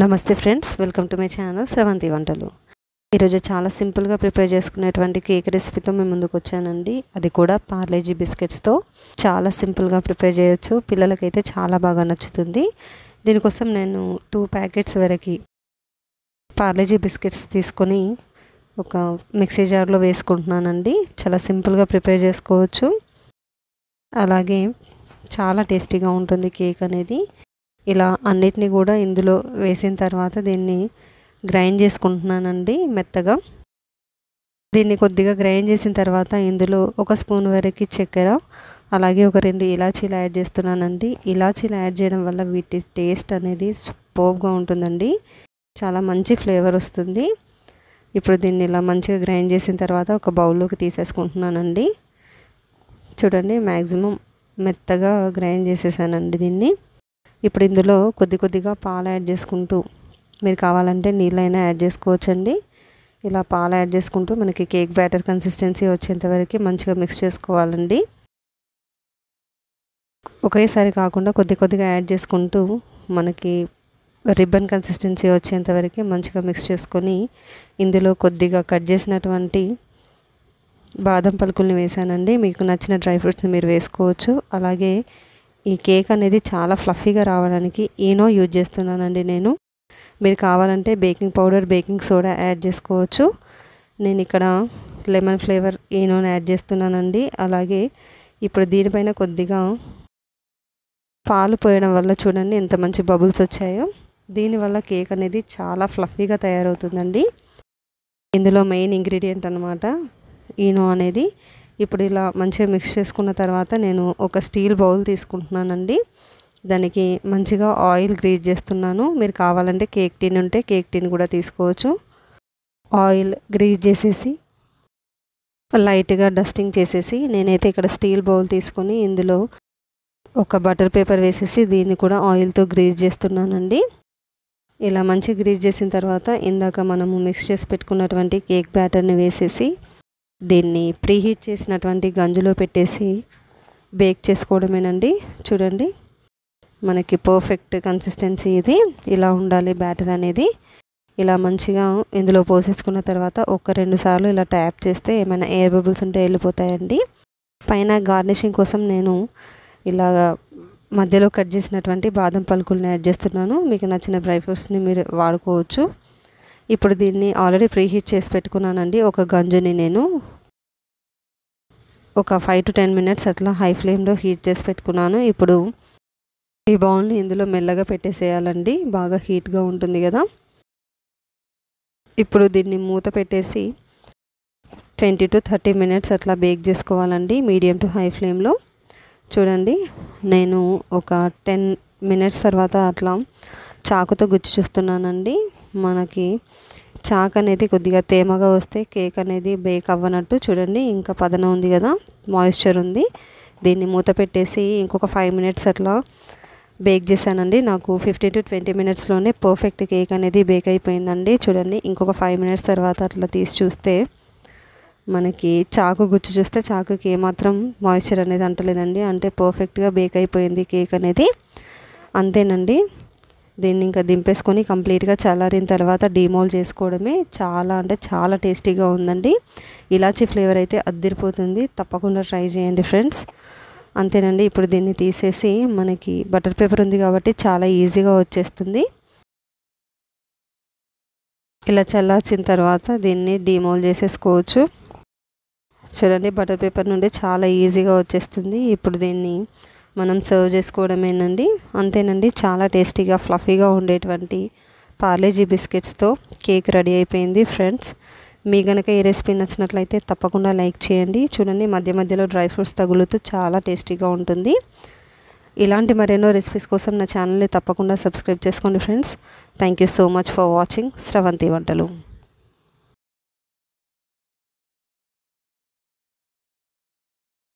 నమస్తే friends welcome to my channel Sravanthi వంటలు ఈరోజు చాలా సింపుల్గా ప్రిపేర్ చేసుకునేటువంటి కేక్ రెసిపీతో మేము ముందుకు వచ్చానండి అది కూడా పార్లేజీ బిస్కెట్స్తో చాలా సింపుల్గా ప్రిపేర్ చేయొచ్చు పిల్లలకైతే చాలా బాగా నచ్చుతుంది దీనికోసం నేను టూ ప్యాకెట్స్ వరకు పార్లేజీ బిస్కెట్స్ తీసుకొని ఒక మిక్సీ జార్లో వేసుకుంటున్నానండి చాలా సింపుల్గా ప్రిపేర్ చేసుకోవచ్చు అలాగే చాలా టేస్టీగా ఉంటుంది కేక్ అనేది ఇలా అన్నిటిని కూడా ఇందులో వేసిన తర్వాత దీన్ని గ్రైండ్ చేసుకుంటున్నానండి మెత్తగా దీన్ని కొద్దిగా గ్రైండ్ చేసిన తర్వాత ఇందులో ఒక స్పూన్ వరకు చక్కెర అలాగే ఒక రెండు ఇలాచీలు యాడ్ చేస్తున్నానండి ఇలాచీలు యాడ్ చేయడం వల్ల వీటి టేస్ట్ అనేది సూపర్గా ఉంటుందండి చాలా మంచి ఫ్లేవర్ వస్తుంది ఇప్పుడు దీన్ని ఇలా మంచిగా గ్రైండ్ చేసిన తర్వాత ఒక బౌల్లోకి తీసేసుకుంటున్నానండి చూడండి మ్యాక్సిమం మెత్తగా గ్రైండ్ చేసేసానండి దీన్ని ఇప్పుడు ఇందులో కొద్ది కొద్దిగా పాలు యాడ్ చేసుకుంటూ మీరు కావాలంటే నీళ్ళైనా యాడ్ చేసుకోవచ్చండి ఇలా పాలు యాడ్ చేసుకుంటూ మనకి కేక్ బ్యాటర్ కన్సిస్టెన్సీ వచ్చేంతవరకు మంచిగా మిక్స్ చేసుకోవాలండి ఒకేసారి కాకుండా కొద్ది కొద్దిగా యాడ్ చేసుకుంటూ మనకి రిబ్బన్ కన్సిస్టెన్సీ వచ్చేంతవరకు మంచిగా మిక్స్ చేసుకొని ఇందులో కొద్దిగా కట్ చేసినటువంటి బాదం పలుకుల్ని వేసానండి మీకు నచ్చిన డ్రై ఫ్రూట్స్ని మీరు వేసుకోవచ్చు అలాగే ఈ కేక్ అనేది చాలా ఫ్లఫీగా రావడానికి ఈనో యూజ్ చేస్తున్నానండి నేను మీరు కావాలంటే baking powder baking soda add చేసుకోవచ్చు నేను ఇక్కడ లెమన్ ఫ్లేవర్ ఈనోని యాడ్ చేస్తున్నానండి అలాగే ఇప్పుడు దీనిపైన కొద్దిగా పాలు పోయడం వల్ల చూడండి ఎంత మంచి బబుల్స్ వచ్చాయో దీనివల్ల కేక్ అనేది చాలా ఫ్లఫీగా తయారవుతుందండి ఇందులో మెయిన్ ఇంగ్రీడియంట్ అనమాట ఈనో అనేది ఇప్పుడు ఇలా మంచిగా మిక్స్ చేసుకున్న తర్వాత నేను ఒక స్టీల్ బౌల్ తీసుకుంటున్నానండి దానికి మంచిగా ఆయిల్ గ్రీజ్ చేస్తున్నాను మీరు కావాలంటే కేక్ టిన్ ఉంటే కేక్ టిన్ కూడా తీసుకోవచ్చు ఆయిల్ గ్రీజ్ చేసేసి లైట్గా డస్టింగ్ చేసేసి నేనైతే ఇక్కడ స్టీల్ బౌల్ తీసుకొని ఇందులో ఒక బటర్ పేపర్ వేసేసి దీన్ని కూడా ఆయిల్తో గ్రీజ్ చేస్తున్నానండి ఇలా మంచి గ్రీజ్ చేసిన తర్వాత ఇందాక మనము మిక్స్ చేసి పెట్టుకున్నటువంటి కేక్ బ్యాటర్ని వేసేసి దీన్ని ప్రీహీట్ చేసినటువంటి గంజులో పెట్టేసి బేక్ చేసుకోవడమేనండి చూడండి మనకి పర్ఫెక్ట్ కన్సిస్టెన్సీ ఇది ఇలా ఉండాలి బ్యాటర్ అనేది ఇలా మంచిగా ఇందులో పోసేసుకున్న తర్వాత ఒక రెండు సార్లు ఇలా ట్యాప్ చేస్తే ఏమైనా ఎయిర్ బబుల్స్ ఉంటే వెళ్ళిపోతాయండి పైన గార్నిషింగ్ కోసం నేను ఇలా మధ్యలో కట్ చేసినటువంటి బాదం పలుకుల్ని యాడ్ చేస్తున్నాను మీకు నచ్చిన డ్రై ఫ్రూట్స్ని మీరు వాడుకోవచ్చు ఇప్పుడు దీన్ని ఆల్రెడీ ప్రీ హీట్ చేసి పెట్టుకున్నానండి ఒక గంజుని నేను ఒక ఫైవ్ టు టెన్ మినిట్స్ అట్లా హై ఫ్లేమ్లో హీట్ చేసి పెట్టుకున్నాను ఇప్పుడు ఈ బౌల్ని ఇందులో మెల్లగా పెట్టేసేయాలండి బాగా హీట్గా ఉంటుంది కదా ఇప్పుడు దీన్ని మూత పెట్టేసి ట్వంటీ టు థర్టీ మినిట్స్ అట్లా బేక్ చేసుకోవాలండి మీడియం టు హై ఫ్లేమ్లో చూడండి నేను ఒక టెన్ మినిట్స్ తర్వాత అట్లా చాకుతో గుచ్చి చూస్తున్నానండి మనకి చాక్ అనేది కొద్దిగా తేమగా వస్తే కేక్ అనేది బేక్ అవ్వనట్టు చూడండి ఇంకా పదన ఉంది కదా మాయిశ్చర్ ఉంది దీన్ని మూత పెట్టేసి ఇంకొక ఫైవ్ మినిట్స్ అట్లా బేక్ చేశానండి నాకు ఫిఫ్టీన్ టు ట్వంటీ మినిట్స్లోనే పర్ఫెక్ట్ కేక్ అనేది బేక్ అయిపోయిందండి చూడండి ఇంకొక ఫైవ్ మినిట్స్ తర్వాత అట్లా తీసి చూస్తే మనకి చాకు గుచ్చి చూస్తే చాకుకి ఏమాత్రం మాయిశ్చర్ అనేది అంటలేదండి అంటే పర్ఫెక్ట్గా బేక్ అయిపోయింది కేక్ అనేది అంతేనండి దీన్ని ఇంకా దింపేసుకొని కంప్లీట్గా చల్లారిన తర్వాత డీమోల్ చేసుకోవడమే చాలా అంటే చాలా టేస్టీగా ఉందండి ఇలాచీ ఫ్లేవర్ అయితే అద్దిరిపోతుంది తప్పకుండా ట్రై చేయండి ఫ్రెండ్స్ అంతేనండి ఇప్పుడు దీన్ని తీసేసి మనకి బటర్ పేపర్ ఉంది కాబట్టి చాలా ఈజీగా వచ్చేస్తుంది ఇలా చల్లార్చిన తర్వాత దీన్ని డీమోల్ చేసేసుకోవచ్చు చూడండి బటర్ పేపర్ నుండి చాలా ఈజీగా వచ్చేస్తుంది ఇప్పుడు దీన్ని మనం సర్వ్ చేసుకోవడమేనండి అంతేనండి చాలా టేస్టీగా ఫ్లఫీగా ఉండేటువంటి పార్లేజీ బిస్కెట్స్తో కేక్ రెడీ అయిపోయింది ఫ్రెండ్స్ మీ కనుక ఈ రెసిపీ నచ్చినట్లయితే తప్పకుండా లైక్ చేయండి చూడండి మధ్య మధ్యలో డ్రై ఫ్రూట్స్ తగులుతూ చాలా టేస్టీగా ఉంటుంది ఇలాంటి మరెన్నో రెసిపీస్ కోసం నా ఛానల్ని తప్పకుండా సబ్స్క్రైబ్ చేసుకోండి friends thank you so much for watching Sravanthi వంటలు